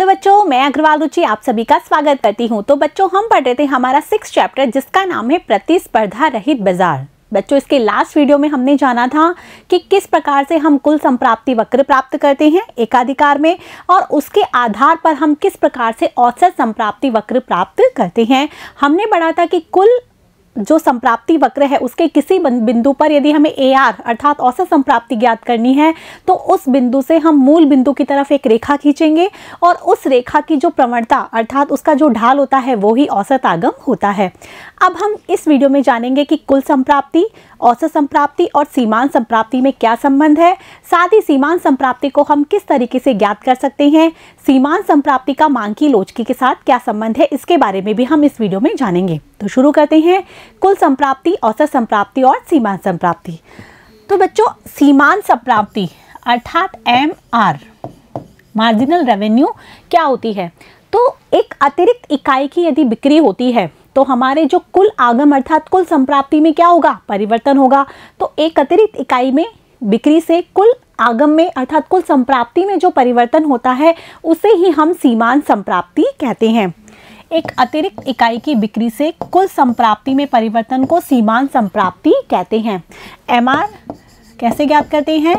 hello बच्चों मैं अग्रवाल रुचि आप सभी का स्वागत करती हूं तो बच्चों हम पढ़ रहे थे हमारा सिक्स चैप्टर जिसका नाम है प्रतिस्पर्धा रहित बाजार बच्चों इसके लास्ट वीडियो में हमने जाना था कि किस प्रकार से हम कुल संप्राप्ति वक्र प्राप्त करते हैं एकाधिकार में और उसके आधार पर हम किस प्रकार से औसत संप्राप्ति वक्र प्राप्त करते हैं हमने पढ़ा था कि कुल जो संप्राप्ति वक्र है उसके किसी बिंदु पर यदि हमें ए आर अर्थात औसत संप्राप्ति ज्ञात करनी है तो उस बिंदु से हम मूल बिंदु की तरफ एक रेखा खींचेंगे और उस रेखा की जो प्रवणता अर्थात उसका जो ढाल होता है वो ही औसत आगम होता है अब हम इस वीडियो में जानेंगे कि कुल संप्राप्ति औसत संप्राप्ति और सीमान संप्राप्ति में क्या संबंध है साथ ही सीमान संप्राप्ति को हम किस तरीके से ज्ञात कर सकते हैं सीमान संप्राप्ति का की लोचकी के साथ क्या संबंध है इसके बारे में भी हम इस वीडियो में जानेंगे तो शुरू करते हैं कुल संप्राप्ति औसत संप्राप्ति और सीमांत संप्राप्ति तो बच्चों सीमांत संप्राप्ति अर्थात एम आर मार्जिनल रेवेन्यू क्या होती है तो एक अतिरिक्त इकाई की यदि बिक्री होती है तो हमारे जो कुल आगम अर्थात कुल संप्राप्ति में क्या होगा परिवर्तन होगा तो एक अतिरिक्त इकाई में बिक्री से कुल आगम में अर्थात कुल संप्राप्ति में जो परिवर्तन होता है उसे ही हम सीमांत संप्राप्ति कहते हैं एक अतिरिक्त इकाई की बिक्री से कुल संप्राप्ति में परिवर्तन को सीमांत संप्राप्ति कहते हैं एम कैसे ज्ञात करते हैं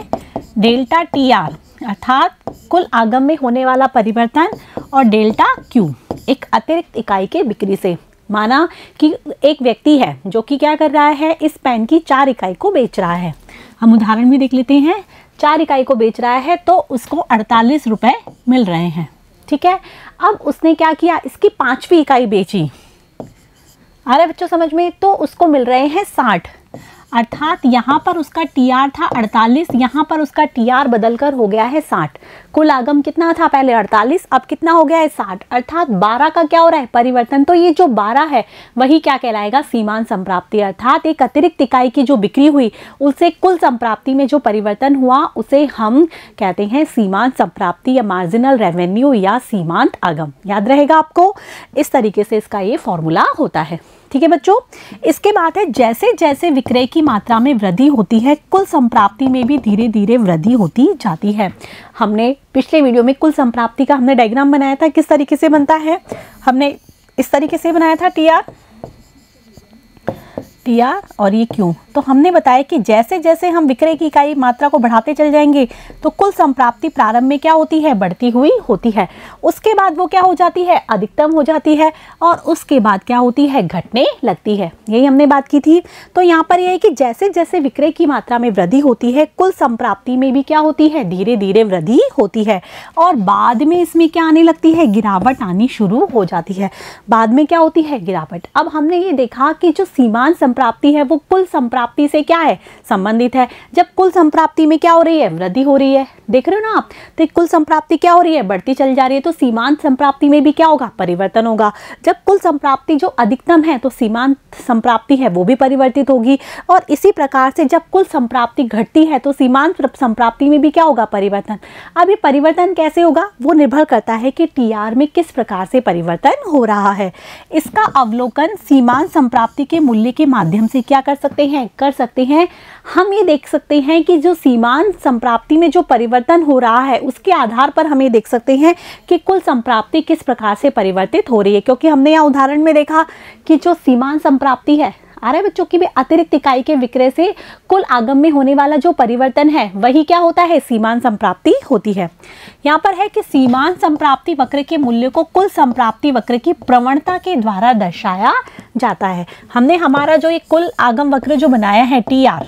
डेल्टा टी आर अर्थात कुल आगम में होने वाला परिवर्तन और डेल्टा क्यू एक अतिरिक्त इकाई के बिक्री से माना कि एक व्यक्ति है जो कि क्या कर रहा है इस पेन की चार इकाई को बेच रहा है हम उदाहरण भी देख लेते हैं चार इकाई को बेच रहा है तो उसको अड़तालीस रुपये मिल रहे हैं ठीक है अब उसने क्या किया इसकी पाँचवीं इकाई बेची आ रहा है बच्चों समझ में तो उसको मिल रहे हैं साठ अर्थात यहाँ पर उसका टी आर था 48 यहाँ पर उसका टी आर बदल कर हो गया है 60 कुल आगम कितना था पहले 48 अब कितना हो गया है 60 अर्थात 12 का क्या हो रहा है परिवर्तन तो ये जो 12 है वही क्या कहलाएगा सीमान संप्राप्ति अर्थात एक अतिरिक्त इकाई की जो बिक्री हुई उसे कुल संप्राप्ति में जो परिवर्तन हुआ उसे हम कहते हैं सीमांत संप्राप्ति या मार्जिनल रेवेन्यू या सीमांत आगम याद रहेगा आपको इस तरीके से इसका ये फॉर्मूला होता है ठीक है बच्चों इसके बाद है जैसे जैसे विक्रय की मात्रा में वृद्धि होती है कुल संप्राप्ति में भी धीरे धीरे वृद्धि होती जाती है हमने पिछले वीडियो में कुल संप्राप्ति का हमने डायग्राम बनाया था किस तरीके से बनता है हमने इस तरीके से बनाया था टी आर लिया और ये क्यों तो हमने बताया कि जैसे जैसे हम विक्रय की इकाई मात्रा को बढ़ाते चल जाएंगे तो कुल संप्राप्ति प्रारंभ में क्या होती है बढ़ती हुई होती है उसके बाद वो क्या हो जाती है अधिकतम हो जाती है और उसके बाद क्या होती है घटने लगती है यही हमने बात की थी तो यहाँ पर यह है कि जैसे जैसे विक्रय की मात्रा में वृद्धि होती है कुल संप्राप्ति में भी क्या होती है धीरे धीरे वृद्धि होती है और बाद में इसमें क्या आने लगती है गिरावट आनी शुरू हो जाती है बाद में क्या होती है गिरावट अब हमने ये देखा कि जो सीमान संप्राप्ति है वो कुल संप्राप्ति से क्या है संबंधित है जब कुल संप्राप्ति में क्या हो रही है वृद्धि हो रही है देख रहे हो ना आप तो कुल संप्राप्ति क्या हो रही है बढ़ती चल जा रही है तो सीमांत संप्राप्ति में भी क्या होगा परिवर्तन होगा जब कुल संप्राप्ति जो अधिकतम है तो सीमांत संप्राप्ति है वो भी परिवर्तित होगी और इसी प्रकार से जब कुल संप्राप्ति घटती है तो सीमांत संप्राप्ति में भी क्या होगा परिवर्तन अब ये परिवर्तन कैसे होगा वो निर्भर करता है कि टी में किस प्रकार से परिवर्तन हो रहा है इसका अवलोकन सीमांत संप्राप्ति के मूल्य के माध्यम से क्या कर सकते हैं कर सकते हैं हम ये देख सकते हैं कि जो सीमान संप्राप्ति में जो परिवर्तन हो रहा है उसके आधार पर हम ये देख सकते हैं कि कुल संप्राप्ति किस प्रकार से परिवर्तित हो रही है क्योंकि हमने यहाँ उदाहरण में देखा कि जो सीमान संप्राप्ति है आ रहा है बच्चों की भी अतिरिक्त इकाई के विक्रय से कुल आगम में होने वाला जो परिवर्तन है वही क्या होता है सीमान संप्राप्ति होती है यहाँ पर है कि सीमान संप्राप्ति वक्र के मूल्य को कुल संप्राप्ति वक्र की प्रवणता के द्वारा दर्शाया जाता है हमने हमारा जो ये कुल आगम वक्र जो बनाया है टी आर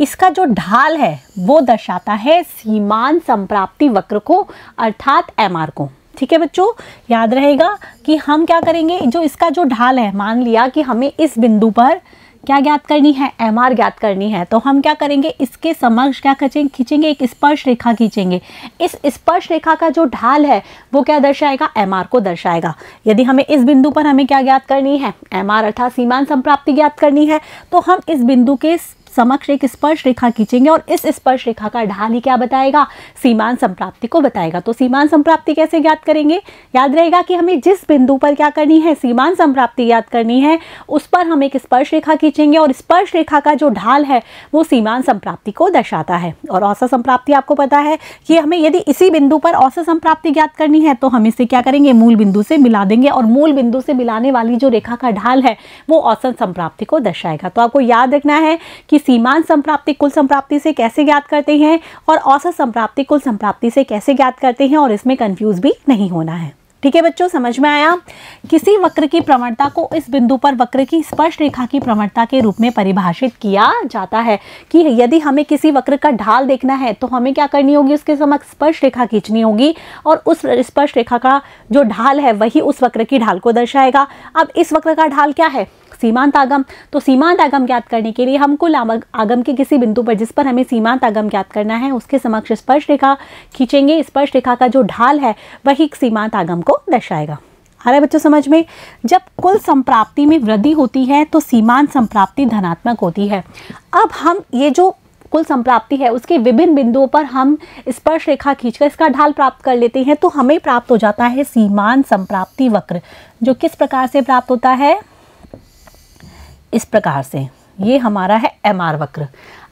इसका जो ढाल है वो दर्शाता है सीमान संप्राप्ति वक्र को अर्थात एम को ठीक है बच्चों याद रहेगा कि हम क्या करेंगे जो इसका जो ढाल है मान लिया कि हमें इस बिंदु पर क्या ज्ञात करनी है एम आर ज्ञात करनी है तो हम क्या करेंगे इसके समक्ष क्या खींचेंगे खींचेंगे एक स्पर्श रेखा खींचेंगे इस स्पर्श रेखा का जो ढाल है वो क्या दर्शाएगा एम आर को दर्शाएगा यदि हमें इस बिंदु पर हमें क्या ज्ञात करनी है एम आर अर्थात सीमान संप्राप्ति ज्ञात करनी है तो हम इस बिंदु के समक्ष एक स्पर्श रेखा खींचेंगे और इस स्पर्श रेखा का ढाल ही क्या बताएगा सीमान संप्राप्ति को बताएगा तो सीमान संप्राप्ति कैसे ज्ञात करेंगे याद रहेगा कि हमें जिस बिंदु पर क्या करनी है सीमान संप्राप्ति ज्ञात करनी है उस पर हम एक स्पर्श रेखा खींचेंगे और स्पर्श रेखा का जो ढाल है वो सीमान संप्राप्ति को दर्शाता है और औसत संप्राप्ति आपको पता है कि हमें यदि इसी बिंदु पर औसत संप्राप्ति ज्ञात करनी है तो हम इसे क्या करेंगे मूल बिंदु से मिला देंगे और मूल बिंदु से मिलाने वाली जो रेखा का ढाल है वो औसत संप्राप्ति को दर्शाएगा तो आपको याद रखना है कि सीमांत संप्राप्ति कुल संप्राप्ति से कैसे ज्ञात करते हैं और औसत संप्राप्ति कुल संप्राप्ति से कैसे ज्ञात करते हैं और इसमें कंफ्यूज भी नहीं होना है ठीक है बच्चों समझ में आया किसी वक्र की प्रवणता को इस बिंदु पर वक्र की स्पर्श रेखा की प्रवणता के रूप में परिभाषित किया जाता है कि यदि हमें किसी वक्र का ढाल देखना है तो हमें क्या करनी होगी उसके समक्ष स्पर्श रेखा खींचनी होगी और उस स्पर्श रेखा का जो ढाल है वही उस वक्र की ढाल को दर्शाएगा अब इस वक्र का ढाल क्या है सीमांत आगम तो सीमांत आगम ज्ञात करने के लिए हम कुल आगम के किसी बिंदु पर जिस पर हमें सीमांत आगम ज्ञात करना है उसके समक्ष स्पर्श रेखा खींचेंगे स्पर्श रेखा का जो ढाल है वही सीमांत आगम को दर्शाएगा आ रहा है बच्चों समझ में जब कुल संप्राप्ति में वृद्धि होती है तो सीमांत संप्राप्ति धनात्मक होती है अब हम ये जो कुल संप्राप्ति है उसके विभिन्न बिंदुओं पर हम स्पर्श रेखा खींचकर इसका ढाल प्राप्त कर लेते हैं तो हमें प्राप्त हो जाता है सीमांत संप्राप्ति वक्र जो किस प्रकार से प्राप्त होता है इस प्रकार से ये हमारा है एम आर वक्र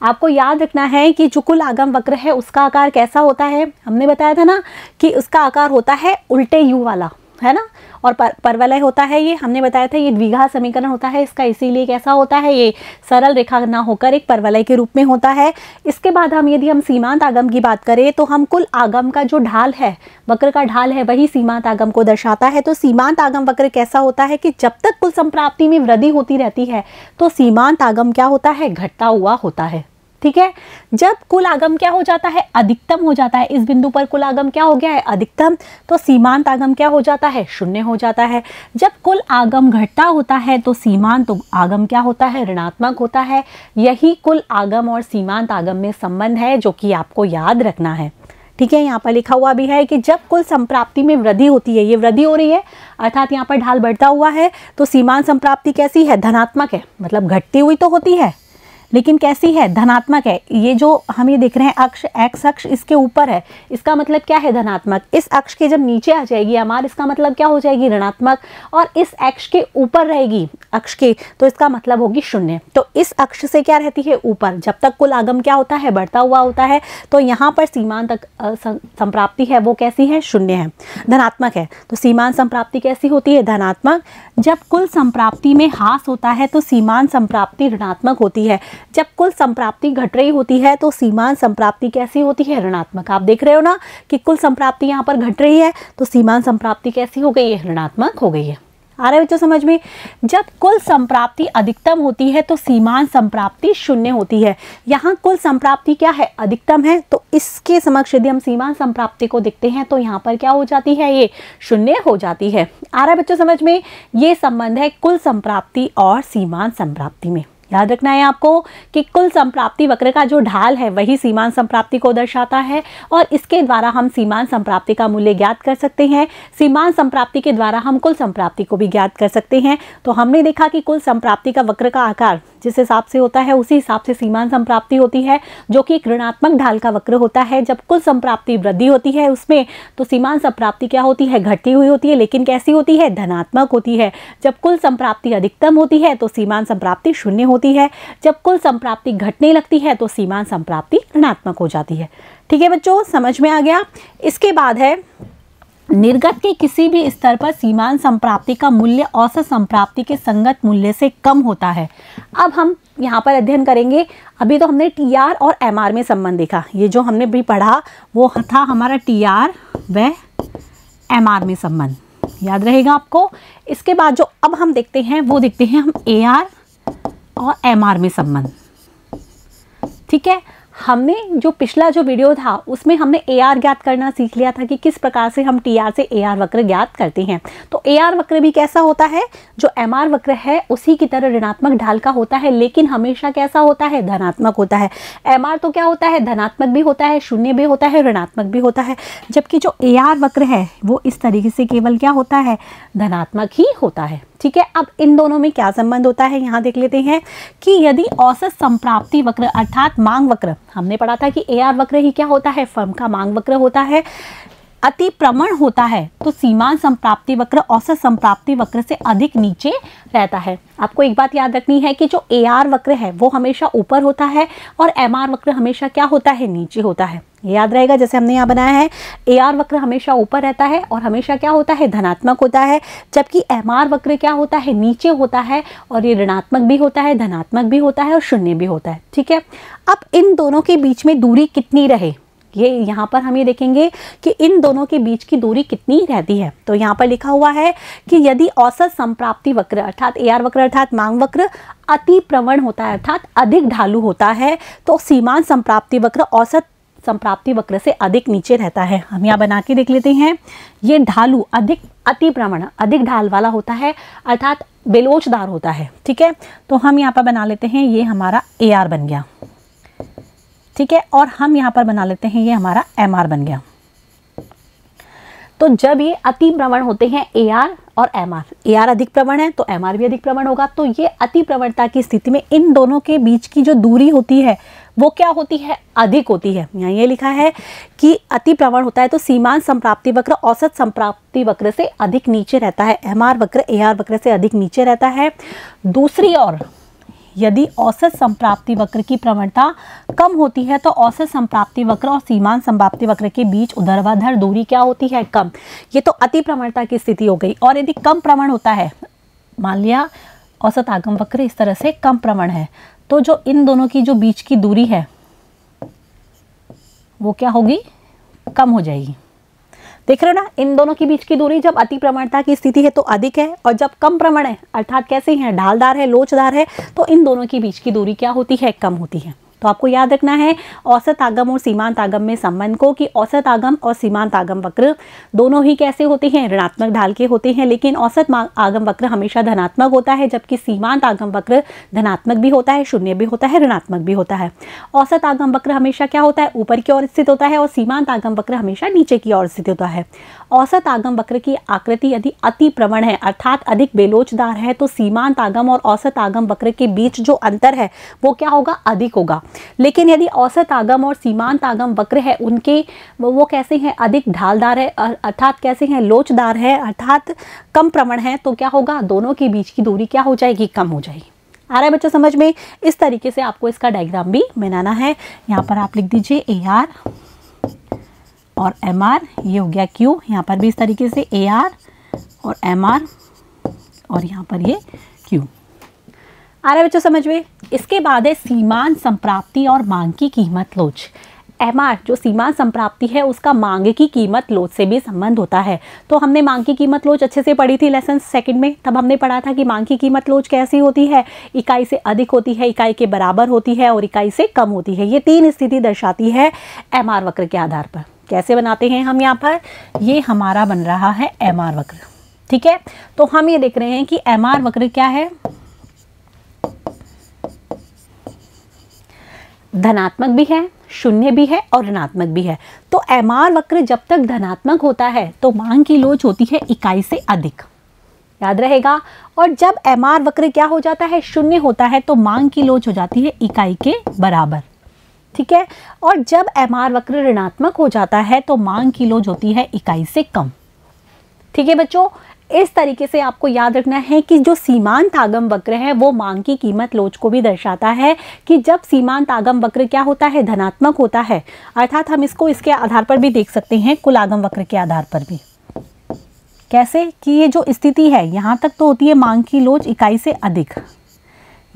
आपको याद रखना है कि जो कुल आगम वक्र है उसका आकार कैसा होता है हमने बताया था ना कि उसका आकार होता है उल्टे यू वाला है ना और पर, परवलय होता है ये हमने बताया था ये द्विघा समीकरण होता है इसका इसीलिए कैसा होता है ये सरल रेखा ना होकर एक परवलय के रूप में होता है इसके बाद हम यदि हम सीमांत आगम की बात करें तो हम कुल आगम का जो ढाल है वक्र का ढाल है वही सीमांत आगम को दर्शाता है तो सीमांत आगम वक्र कैसा होता है कि जब तक कुल संप्राप्ति में वृद्धि होती रहती है तो सीमांत आगम क्या होता है घटता हुआ होता है ठीक है जब कुल आगम क्या हो जाता है अधिकतम हो जाता है इस बिंदु पर कुल आगम क्या हो गया है अधिकतम तो सीमांत आगम क्या हो जाता है शून्य हो जाता है जब कुल आगम घटता होता है तो सीमांत तो आगम क्या होता है ऋणात्मक होता है यही कुल आगम और सीमांत आगम में संबंध है जो कि आपको याद रखना है ठीक है यहाँ पर लिखा हुआ भी है कि जब कुल संप्राप्ति में वृद्धि होती है ये वृद्धि हो रही है अर्थात यहाँ पर ढाल बढ़ता हुआ है तो सीमांत संप्राप्ति कैसी है धनात्मक है मतलब घटती हुई तो होती है लेकिन कैसी है धनात्मक है ये जो हम ये देख रहे हैं अक्ष एक्स अक्ष इसके ऊपर है इसका मतलब क्या है धनात्मक इस अक्ष के जब नीचे आ जाएगी अमार इसका मतलब क्या हो जाएगी ऋणात्मक और इस अक्ष के ऊपर रहेगी अक्ष के तो इसका मतलब होगी शून्य तो इस अक्ष से क्या रहती है ऊपर जब तक कुल आगम क्या होता है बढ़ता हुआ होता है तो यहाँ पर सीमान तक संप्राप्ति है वो कैसी है शून्य है धनात्मक है तो सीमान संप्राप्ति कैसी होती है धनात्मक जब कुल संप्राप्ति में हास होता है तो सीमान संप्राप्ति ऋणात्मक होती है जब कुल संप्राप्ति घट रही होती है तो सीमांत संप्राप्ति कैसी होती है ऋणात्मक आप देख रहे हो ना कि कुल संप्राप्ति यहाँ पर घट रही है तो सीमांत संप्राप्ति कैसी हो गई है ऋणात्मक हो गई है आ रहे बच्चों समझ में जब कुल संप्राप्ति अधिकतम होती है तो सीमान संप्राप्ति शून्य होती है यहाँ कुल संप्राप्ति क्या है अधिकतम है तो इसके समक्ष यदि हम सीमान संप्राप्ति को देखते हैं तो यहाँ पर क्या हो जाती है ये शून्य हो जाती है आ रहे बच्चों समझ में ये संबंध है कुल संप्राप्ति और सीमान संप्राप्ति में याद रखना है आपको कि कुल संप्राप्ति वक्र का जो ढाल है वही सीमान संप्राप्ति को दर्शाता है और इसके द्वारा हम सीमान संप्राप्ति का मूल्य ज्ञात कर सकते हैं सीमान संप्राप्ति के द्वारा हम कुल संप्राप्ति को भी ज्ञात कर सकते हैं तो हमने देखा कि कुल संप्राप्ति का वक्र का आकार जिस हिसाब से होता है उसी हिसाब से सीमांत संप्राप्ति होती है जो कि एक ऋणात्मक ढाल का वक्र होता है जब कुल संप्राप्ति वृद्धि होती है उसमें तो सीमान संप्राप्ति क्या होती है घटती हुई होती है लेकिन कैसी होती है धनात्मक होती है जब कुल संप्राप्ति अधिकतम होती है तो सीमांत संप्राप्ति शून्य होती है जब कुल संप्राप्ति घटने लगती है तो सीमांत संप्राप्ति ऋणात्मक हो जाती है ठीक है बच्चों समझ में आ गया इसके बाद है निर्गत के किसी भी स्तर पर सीमांत संप्राप्ति का मूल्य औसत संप्राप्ति के संगत मूल्य से कम होता है अब हम यहाँ पर अध्ययन करेंगे अभी तो हमने टी आर और एम आर में संबंध देखा ये जो हमने भी पढ़ा वो था हमारा टी आर व एम आर में संबंध याद रहेगा आपको इसके बाद जो अब हम देखते हैं वो देखते हैं हम ए आर और एम आर में संबंध ठीक है हमने जो पिछला जो वीडियो था उसमें हमने ए आर ज्ञात करना सीख लिया था कि किस प्रकार से हम टी आर से ए आर वक्र ज्ञात करते हैं तो ए आर वक्र भी कैसा होता है जो एम आर वक्र है उसी की तरह ऋणात्मक ढाल का होता है लेकिन हमेशा कैसा होता है धनात्मक होता है एम आर तो क्या होता है धनात्मक भी होता है शून्य भी होता है ऋणात्मक भी होता है जबकि जो ए आर वक्र है वो इस तरीके से केवल क्या होता है धनात्मक ही होता है ठीक है अब इन दोनों में क्या संबंध होता है यहाँ देख लेते हैं कि यदि औसत संप्राप्ति वक्र अर्थात मांग वक्र हमने पढ़ा था कि ए आर वक्र ही क्या होता है फर्म का मांग वक्र होता है अति प्रमण होता है तो सीमान संप्राप्ति वक्र औसत संप्राप्ति वक्र से अधिक नीचे रहता है आपको एक बात याद रखनी है कि जो ए आर वक्र है वो हमेशा ऊपर होता है और एम आर वक्र हमेशा क्या होता है नीचे होता है याद रहेगा जैसे हमने यहाँ बनाया है ए आर वक्र हमेशा ऊपर रहता है और हमेशा क्या होता है धनात्मक होता है जबकि एम आर वक्र क्या होता है नीचे होता है और ये ऋणात्मक भी होता है धनात्मक भी होता है और शून्य भी होता है ठीक है अब इन दोनों के बीच में दूरी कितनी रहे ये यहाँ पर हम ये देखेंगे कि इन दोनों के बीच की दूरी कितनी रहती है तो यहाँ पर लिखा हुआ है कि यदि औसत संप्राप्ति वक्र अर्थात ए वक्र अर्थात मांग वक्र अति प्रवण होता है अर्थात अधिक ढालू होता है तो सीमांत संप्राप्ति वक्र औसत संप्राप्ति वक्र से अधिक नीचे रहता है हम यहाँ बना के देख लेते हैं ये ढालू अधिक अति प्रवण अधिक ढाल वाला होता है अर्थात बेलोचदार होता है ठीक है तो हम यहाँ पर बना लेते हैं ये हमारा ए बन गया ठीक है और हम यहाँ पर बना लेते हैं ये हमारा एम बन गया तो जब ये अति प्रवण होते हैं ए आर और एम आर ए आर अधिक प्रवण है तो एम आर भी अधिक प्रवण होगा तो ये अति प्रवणता की स्थिति में इन दोनों के बीच की जो दूरी होती है वो क्या होती है अधिक होती है यहाँ ये लिखा है कि अति प्रवण होता है तो सीमांत संप्राप्ति वक्र औसत संप्राप्ति वक्र से अधिक नीचे रहता है एम आर वक्र ए वक्र से अधिक नीचे रहता है दूसरी ओर यदि औसत संप्राप्ति वक्र की प्रवणता कम होती है तो औसत संप्राप्ति वक्र और सीमान संप्राप्ति वक्र के बीच उधरवाधर दूरी क्या होती है कम ये तो अति प्रवणता की स्थिति हो गई और यदि कम प्रवण होता है मान लिया औसत आगम वक्र इस तरह से कम प्रवण है तो जो इन दोनों की जो बीच की दूरी है वो क्या होगी कम हो जाएगी देख रहे हो ना इन दोनों के बीच की दूरी जब अति प्रमाणता की स्थिति है तो अधिक है और जब कम प्रमाण है अर्थात कैसे हैं ढालदार है लोचदार है तो इन दोनों के बीच की दूरी क्या होती है कम होती है तो आपको याद रखना है औसत आगम और सीमांत आगम में संबंध को कि औसत आगम और सीमांत आगम वक्र दोनों ही कैसे होते हैं ऋणात्मक ढाल के होते हैं लेकिन औसत आगम वक्र हमेशा धनात्मक होता है जबकि सीमांत आगम वक्र धनात्मक भी होता है शून्य भी होता है ऋणात्मक भी होता है औसत आगम वक्र हमेशा क्या होता है ऊपर की ओर स्थित होता है और सीमांत आगम वक्र हमेशा नीचे की ओर स्थित होता है औसत आगम वक्र की आकृति यदि अति प्रवण है अर्थात अधिक बेलोचदार है तो सीमांत आगम और औसत आगम वक्र के बीच जो अंतर है वो क्या होगा अधिक होगा लेकिन यदि औसत आगम और सीमांत आगम वक्र है उनके वो कैसे हैं अधिक ढालदार है अर्थात कैसे हैं लोचदार है अर्थात कम प्रवण है तो क्या होगा दोनों के बीच की दूरी क्या हो जाएगी कम हो जाएगी आ रहा है बच्चों समझ में इस तरीके से आपको इसका डायग्राम भी बनाना है यहाँ पर आप लिख दीजिए ए आर और एम आर ये हो गया क्यू यहाँ पर भी इस तरीके से ए आर और एम आर और यहाँ पर ये क्यू आ रहा बच्चों समझ में इसके बाद है सीमान संप्राप्ति और मांग की कीमत लोच एम आर जो सीमान संप्राप्ति है उसका मांग की कीमत लोच से भी संबंध होता है तो हमने मांग की कीमत लोच अच्छे से पढ़ी थी लेसन सेकंड में तब हमने पढ़ा था कि मांग की कीमत लोच कैसी होती है इकाई से अधिक होती है इकाई के बराबर होती है और इकाई से कम होती है ये तीन स्थिति दर्शाती है एम आर वक्र के आधार पर कैसे बनाते हैं हम यहाँ पर ये हमारा बन रहा है एम आर वक्र ठीक है तो हम ये देख रहे हैं कि एम आर वक्र क्या है धनात्मक भी है शून्य भी है और ऋणात्मक भी है तो एम आर वक्र जब तक धनात्मक होता है तो मांग की लोच होती है इकाई से अधिक याद रहेगा और जब एम आर वक्र क्या हो जाता है शून्य होता है तो मांग की लोच हो जाती है इकाई के बराबर ठीक है और जब एम आर वक्र ऋणात्मक हो जाता है तो मांग किलोज होती है इकाई से कम ठीक है बच्चों इस तरीके से आपको याद रखना है कि जो सीमांत आगम वक्र है वो मांग की कीमत लोच को भी दर्शाता है कि जब सीमांत आगम वक्र क्या होता है धनात्मक होता है अर्थात हम इसको इसके आधार पर भी देख सकते हैं कुल आगम वक्र के आधार पर भी कैसे कि ये जो स्थिति है यहां तक तो होती है मांग की लोच इकाई से अधिक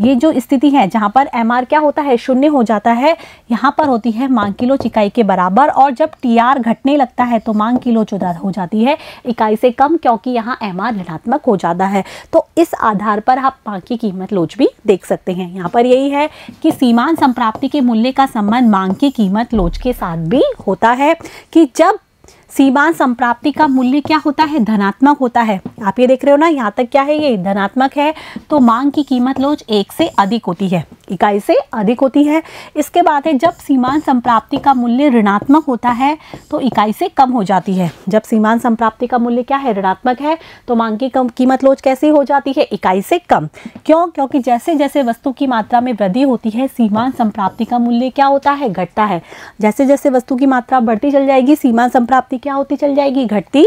ये जो स्थिति है जहाँ पर एम क्या होता है शून्य हो जाता है यहाँ पर होती है मांग किलो इकाई के बराबर और जब टी घटने लगता है तो मांग किलो चौदह हो जाती है इकाई से कम क्योंकि यहाँ एम आर ऋणात्मक हो जाता है तो इस आधार पर आप मांग की कीमत लोच भी देख सकते हैं यहाँ पर यही है कि सीमान संप्राप्ति के मूल्य का संबंध मांग की कीमत लोच के साथ भी होता है कि जब सीमांत संप्राप्ति का मूल्य क्या होता है धनात्मक होता है आप ये देख रहे हो ना यहाँ तक क्या है ये धनात्मक है तो मांग की कीमत लोज एक से अधिक होती है इकाई से अधिक होती है इसके बाद है जब सीमान संप्राप्ति का मूल्य ऋणात्मक होता है तो इकाई से कम हो जाती है जब सीमान संप्राप्ति का मूल्य क्या है ऋणात्मक है तो मांग की कम कीमत लोच कैसी हो जाती है इकाई से कम क्यों क्योंकि जैसे जैसे वस्तु की मात्रा में वृद्धि होती है सीमान संप्राप्ति का मूल्य क्या होता है घटता है जैसे जैसे वस्तु की मात्रा बढ़ती चल जाएगी सीमांत संप्राप्ति क्या होती चल जाएगी घटती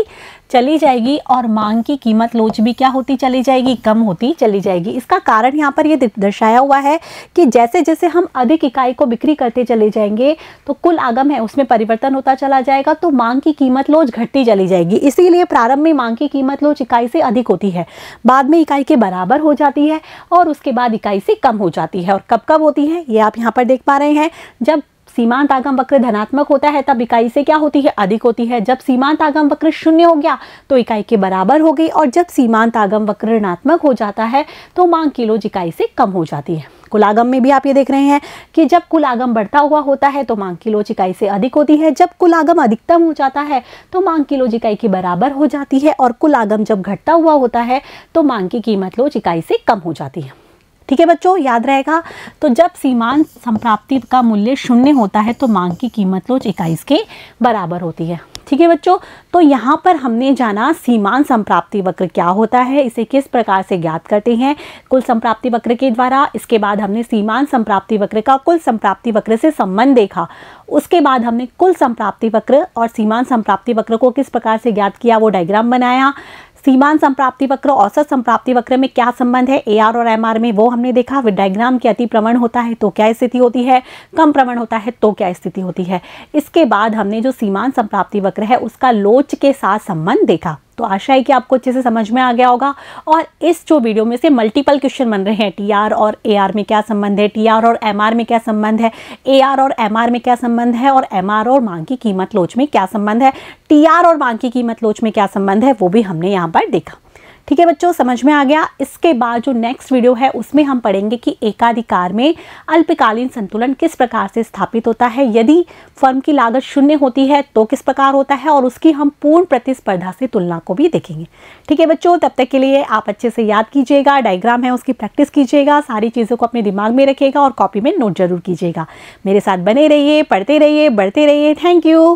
चली जाएगी और मांग की कीमत लोच भी क्या होती चली जाएगी कम होती चली जाएगी इसका कारण यहाँ पर ये दर्शाया हुआ है कि जैसे जैसे हम अधिक इकाई को बिक्री करते चले जाएंगे तो कुल आगम है उसमें परिवर्तन होता चला जाएगा तो मांग की कीमत लोच घटती चली जाएगी इसीलिए प्रारंभ में मांग की कीमत लोच इकाई से अधिक होती है बाद में इकाई के बराबर हो जाती है और उसके बाद इकाई से कम हो जाती है और कब कब होती है ये आप यहाँ पर देख पा रहे हैं जब सीमांत आगम वक्र धनात्मक होता है तब इकाई से क्या होती है अधिक होती है जब सीमांत आगम वक्र शून्य हो गया तो इकाई के बराबर हो गई और जब सीमांत आगम वक्र ऋणात्मक हो जाता है तो मांग किलो इकाई से कम हो जाती है कुलागम में भी आप ये देख रहे हैं कि जब कुलागम बढ़ता हुआ होता है तो मांग किलो इकाई से अधिक होती है जब कुलागम अधिकतम हो जाता है तो मांग किलो इकाई के बराबर हो जाती है और कुलागम जब घटता हुआ होता है तो मांग की कीमत लो इकाई से कम हो जाती है ठीक है बच्चों याद रहेगा तो जब सीमांत संप्राप्ति का मूल्य शून्य होता है तो मांग की कीमत लोच इक्कीस के बराबर होती है ठीक है बच्चों तो यहाँ पर हमने जाना सीमान संप्राप्ति वक्र क्या होता है इसे किस प्रकार से ज्ञात करते हैं कुल संप्राप्ति वक्र के द्वारा इसके बाद हमने सीमान संप्राप्ति वक्र का कुल संप्राप्ति वक्र से संबंध देखा उसके बाद हमने कुल संप्राप्ति वक्र और सीमान संप्राप्ति वक्र को किस प्रकार से ज्ञात किया वो डायग्राम बनाया सीमान संप्राप्ति वक्र औसत संप्राप्ति वक्र में क्या संबंध है एआर और एमआर में वो हमने देखा विद डायग्राम के अति प्रवण होता है तो क्या स्थिति होती है कम प्रवण होता है तो क्या स्थिति होती है इसके बाद हमने जो सीमान संप्राप्ति वक्र है उसका लोच के साथ संबंध देखा तो आशा है कि आपको अच्छे से समझ में आ गया होगा और इस जो वीडियो में से मल्टीपल क्वेश्चन बन रहे हैं टी और ए में क्या संबंध है टी और एम में क्या संबंध है ए और एम में क्या संबंध है और एम और मांग की कीमत लोच में क्या संबंध है टी और मांग की कीमत लोच में क्या संबंध है वो भी हमने यहाँ पर देखा ठीक है बच्चों समझ में आ गया इसके बाद जो नेक्स्ट वीडियो है उसमें हम पढ़ेंगे कि एकाधिकार में अल्पकालीन संतुलन किस प्रकार से स्थापित होता है यदि फर्म की लागत शून्य होती है तो किस प्रकार होता है और उसकी हम पूर्ण प्रतिस्पर्धा से तुलना को भी देखेंगे ठीक है बच्चों तब तक के लिए आप अच्छे से याद कीजिएगा डायग्राम है उसकी प्रैक्टिस कीजिएगा सारी चीज़ों को अपने दिमाग में रखिएगा और कॉपी में नोट जरूर कीजिएगा मेरे साथ बने रहिए पढ़ते रहिए बढ़ते रहिए थैंक यू